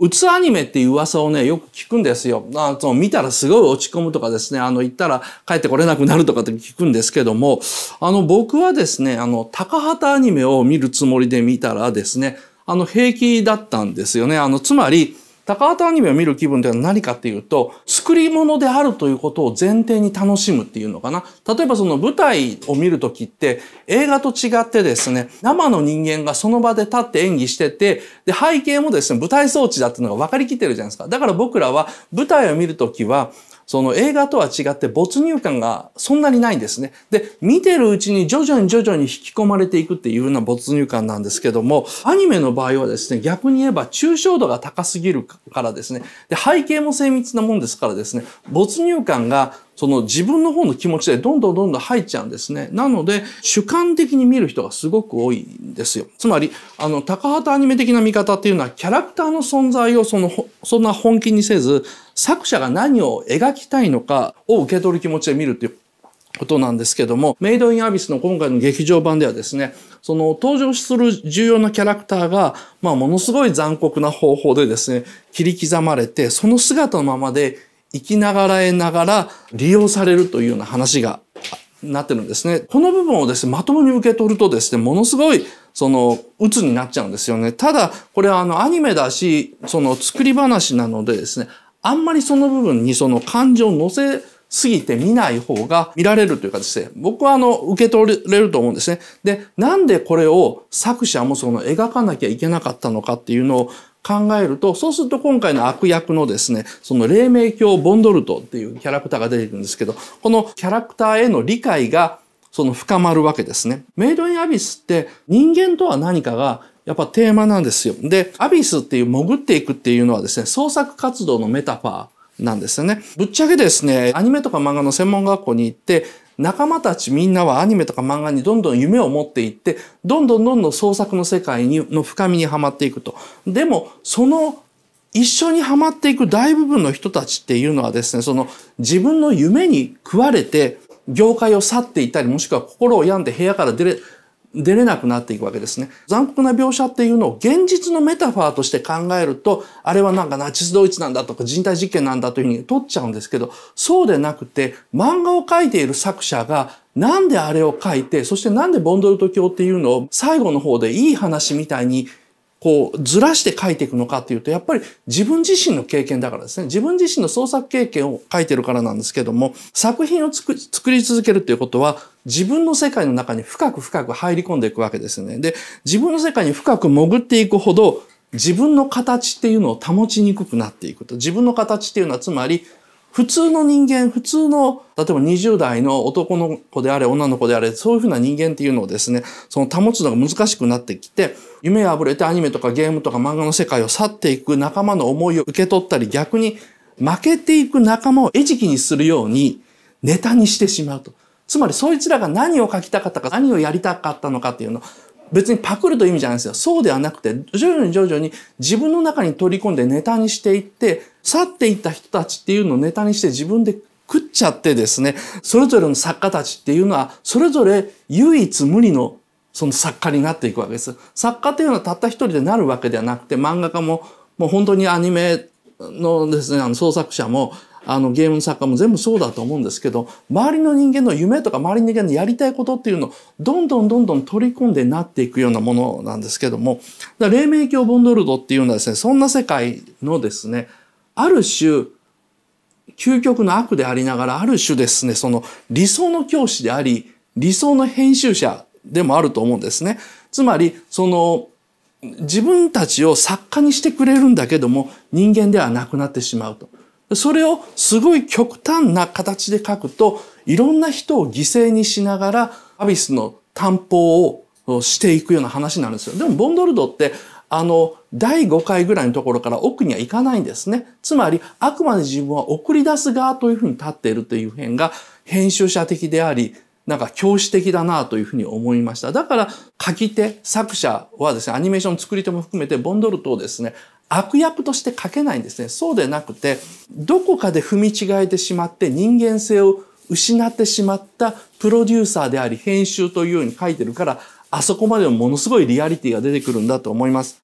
うつアニメっていう噂をね、よく聞くんですよ。あその見たらすごい落ち込むとかですね、あの、行ったら帰ってこれなくなるとかって聞くんですけども、あの、僕はですね、あの、高畑アニメを見るつもりで見たらですね、あの、平気だったんですよね。あの、つまり、高畑アニメを見る気分では何かっていうと、作り物であるということを前提に楽しむっていうのかな。例えばその舞台を見るときって、映画と違ってですね、生の人間がその場で立って演技してて、で、背景もですね、舞台装置だっていうのが分かりきってるじゃないですか。だから僕らは舞台を見るときは、その映画とは違って没入感がそんなにないんですね。で、見てるうちに徐々に徐々に引き込まれていくっていうような没入感なんですけども、アニメの場合はですね、逆に言えば抽象度が高すぎるからですね、で、背景も精密なもんですからですね、没入感がその自分の方の気持ちでどんどんどんどん入っちゃうんですね。なので、主観的に見る人がすごく多いんですよ。つまり、あの、高畑アニメ的な見方っていうのは、キャラクターの存在をその、そんな本気にせず、作者が何を描きたいのかを受け取る気持ちで見るっていうことなんですけども、メイドインアビスの今回の劇場版ではですね、その登場する重要なキャラクターが、まあものすごい残酷な方法でですね、切り刻まれて、その姿のままで生きながらえながら利用されるというような話がなってるんですね。この部分をですね、まともに受け取るとですね、ものすごい、その、鬱になっちゃうんですよね。ただ、これはあの、アニメだし、その、作り話なのでですね、あんまりその部分にその感情を乗せすぎて見ない方が見られるというかですね、僕はあの、受け取れると思うんですね。で、なんでこれを作者もその描かなきゃいけなかったのかっていうのを考えると、そうすると今回の悪役のですね、その黎明教ボンドルトっていうキャラクターが出てくるんですけど、このキャラクターへの理解がその深まるわけですね。メイドインアビスって人間とは何かがやっぱテーマなんですよ。で、アビスっていう潜っていくっていうのはですね、創作活動のメタファー。なんですよね。ぶっちゃけですね、アニメとか漫画の専門学校に行って、仲間たちみんなはアニメとか漫画にどんどん夢を持っていって、どんどんどんどん創作の世界にの深みにはまっていくと。でも、その一緒にはまっていく大部分の人たちっていうのはですね、その自分の夢に食われて、業界を去っていたり、もしくは心を病んで部屋から出れ、出れなくなっていくわけですね。残酷な描写っていうのを現実のメタファーとして考えると、あれはなんかナチスドイツなんだとか人体実験なんだというふうに取っちゃうんですけど、そうでなくて、漫画を描いている作者がなんであれを書いて、そしてなんでボンドルト教っていうのを最後の方でいい話みたいにこう、ずらして書いていくのかっていうと、やっぱり自分自身の経験だからですね。自分自身の創作経験を書いてるからなんですけども、作品を作り続けるということは、自分の世界の中に深く深く入り込んでいくわけですね。で、自分の世界に深く潜っていくほど、自分の形っていうのを保ちにくくなっていくと。自分の形っていうのはつまり普通の人間、普通の、例えば20代の男の子であれ、女の子であれ、そういうふうな人間っていうのをですね、その保つのが難しくなってきて、夢破れてアニメとかゲームとか漫画の世界を去っていく仲間の思いを受け取ったり、逆に負けていく仲間を餌食にするように、ネタにしてしまうと。つまり、そいつらが何を書きたかったか、何をやりたかったのかっていうの別にパクるという意味じゃないんですよ。そうではなくて、徐々に徐々に自分の中に取り込んでネタにしていって、去っていった人たちっていうのをネタにして自分で食っちゃってですね、それぞれの作家たちっていうのは、それぞれ唯一無二のその作家になっていくわけです。作家っていうのはたった一人でなるわけではなくて、漫画家も、もう本当にアニメのですね、あの創作者も、あのゲームの作家も全部そうだと思うんですけど、周りの人間の夢とか周りの人間のやりたいことっていうのをどんどんどんどん取り込んでなっていくようなものなんですけども、だ黎明教ボンドルドっていうのはですね、そんな世界のですね、ある種、究極の悪でありながら、ある種ですね、その理想の教師であり、理想の編集者でもあると思うんですね。つまり、その、自分たちを作家にしてくれるんだけども、人間ではなくなってしまうと。それをすごい極端な形で書くと、いろんな人を犠牲にしながら、アビスの担保をしていくような話なんですよ。でも、ボンドルドって、あの、第5回ぐらいのところから奥には行かないんですね。つまり、あくまで自分は送り出す側というふうに立っているという辺が、編集者的であり、なんか教師的だなというふうに思いました。だから書き手、作者はですね、アニメーション作り手も含めてボンドルドをですね、悪役として書けないんですね。そうでなくて、どこかで踏み違えてしまって人間性を失ってしまったプロデューサーであり編集というように書いてるから、あそこまでもものすごいリアリティが出てくるんだと思います。